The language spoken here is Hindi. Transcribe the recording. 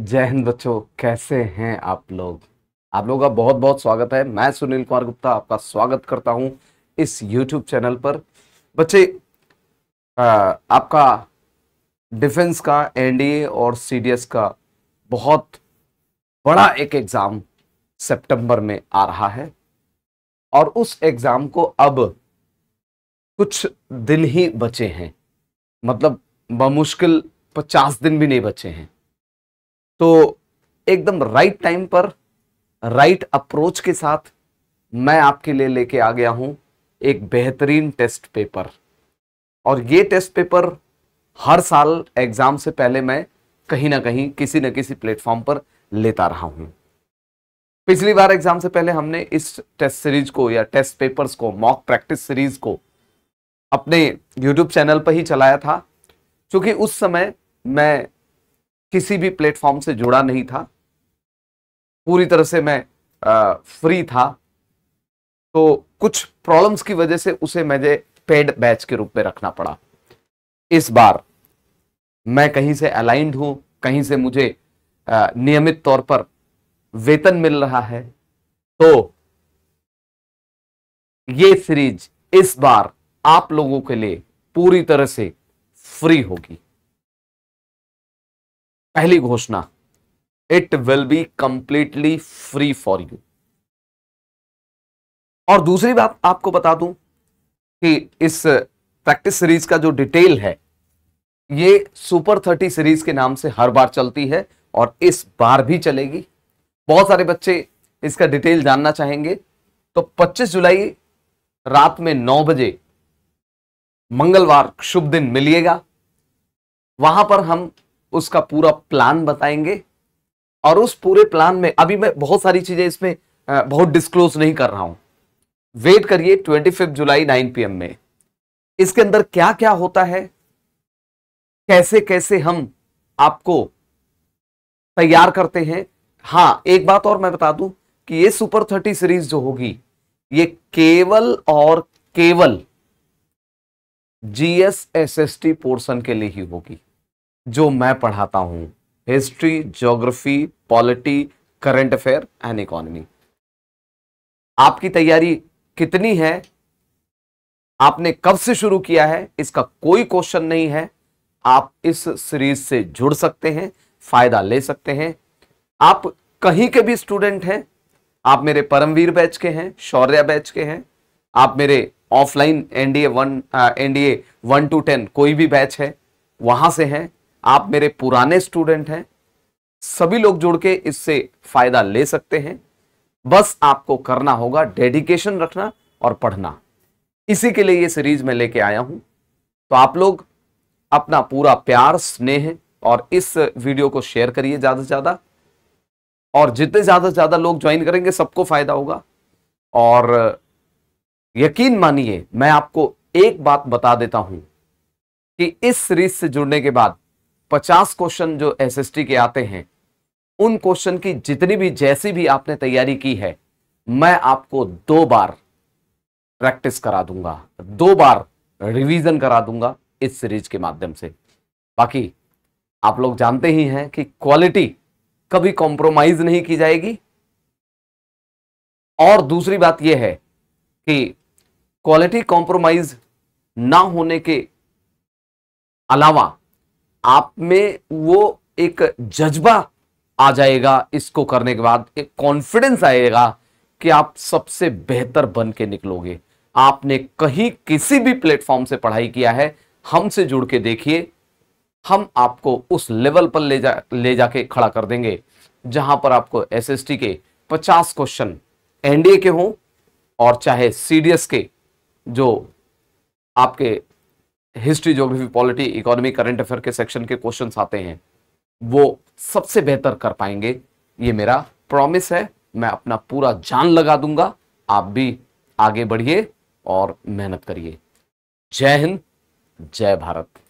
जय हिंद बच्चों कैसे हैं आप लोग आप लोगों का बहुत बहुत स्वागत है मैं सुनील कुमार गुप्ता आपका स्वागत करता हूं इस YouTube चैनल पर बच्चे आ, आपका डिफेंस का एनडीए और सीडीएस का बहुत बड़ा एक एग्ज़ाम सितंबर में आ रहा है और उस एग्ज़ाम को अब कुछ दिन ही बचे हैं मतलब बमुश्किल पचास दिन भी नहीं बचे हैं तो एकदम राइट टाइम पर राइट अप्रोच के साथ मैं आपके लिए लेके आ गया हूं एक बेहतरीन टेस्ट पेपर और ये टेस्ट पेपर हर साल एग्जाम से पहले मैं कहीं ना कहीं किसी न किसी प्लेटफॉर्म पर लेता रहा हूं पिछली बार एग्जाम से पहले हमने इस टेस्ट सीरीज को या टेस्ट पेपर्स को मॉक प्रैक्टिस सीरीज को अपने यूट्यूब चैनल पर ही चलाया था क्योंकि उस समय मैं किसी भी प्लेटफॉर्म से जुड़ा नहीं था पूरी तरह से मैं आ, फ्री था तो कुछ प्रॉब्लम्स की वजह से उसे मुझे पेड बैच के रूप में रखना पड़ा इस बार मैं कहीं से अलाइंड हूं कहीं से मुझे आ, नियमित तौर पर वेतन मिल रहा है तो ये सीरीज इस बार आप लोगों के लिए पूरी तरह से फ्री होगी पहली घोषणा it will be completely free for you और दूसरी बात आपको बता दूं कि इस प्रैक्टिस सीरीज का जो डिटेल है ये सुपर थर्टी सीरीज के नाम से हर बार चलती है और इस बार भी चलेगी बहुत सारे बच्चे इसका डिटेल जानना चाहेंगे तो 25 जुलाई रात में 9 बजे मंगलवार शुभ दिन मिलिएगा वहां पर हम उसका पूरा प्लान बताएंगे और उस पूरे प्लान में अभी मैं बहुत सारी चीजें इसमें बहुत डिस्क्लोज नहीं कर रहा हूं वेट करिए twenty fifth July nine P में इसके अंदर क्या क्या होता है कैसे कैसे हम आपको तैयार करते हैं हाँ एक बात और मैं बता दूं कि ये सुपर थर्टी सीरीज जो होगी ये केवल और केवल जीएसएसएसटी पोर्शन के लिए ही होगी जो मैं पढ़ाता हूँ history geography polity current affair and economy आपकी तैयारी कितनी है आपने कब से शुरू किया है इसका कोई क्वेश्चन नहीं है आप इस सीरीज से जुड़ सकते हैं फायदा ले सकते हैं आप कहीं के भी स्टूडेंट हैं आप मेरे परमवीर बैच के हैं शौर्य बैच के हैं आप मेरे offline NDA one NDA one two ten कोई भी बैच है वहां से हैं आप मेरे पुराने स्टूडेंट हैं सभी लोग जुड़ के इससे फायदा ले सकते हैं बस आपको करना होगा डेडिकेशन रखना और पढ़ना इसी के लिए ये सीरीज मैं लेके आया हूं तो आप लोग अपना पूरा प्यार स्नेह और इस वीडियो को शेयर करिए ज्यादा से ज्यादा और जितने ज्यादा से ज्यादा लोग ज्वाइन करेंगे सबको फायदा होगा और यकीन मानिए मैं आपको एक बात बता देता हूं कि इस सीरीज से जुड़ने के बाद पचास क्वेश्चन जो एसएसटी के आते हैं उन क्वेश्चन की जितनी भी जैसी भी आपने तैयारी की है मैं आपको दो बार प्रैक्टिस करा दूंगा दो बार रिवीजन करा दूंगा इस सीरीज के माध्यम से बाकी आप लोग जानते ही हैं कि क्वालिटी कभी कॉम्प्रोमाइज नहीं की जाएगी और दूसरी बात यह है कि क्वालिटी कॉम्प्रोमाइज ना होने के अलावा आप में वो एक जज्बा आ जाएगा इसको करने के बाद एक कॉन्फिडेंस आएगा कि आप सबसे बेहतर बन के निकलोगे आपने कहीं किसी भी प्लेटफॉर्म से पढ़ाई किया है हमसे जुड़ के देखिए हम आपको उस लेवल पर ले जा ले जाके खड़ा कर देंगे जहां पर आपको एसएसटी के 50 क्वेश्चन एनडीए के हों और चाहे सीडीएस के जो आपके history geography polity economy current affair के सेक्शन के क्वेश्चन आते हैं वो सबसे बेहतर कर पाएंगे ये मेरा प्रॉमिस है मैं अपना पूरा जान लगा दूंगा आप भी आगे बढ़िए और मेहनत करिए जय हिंद जय भारत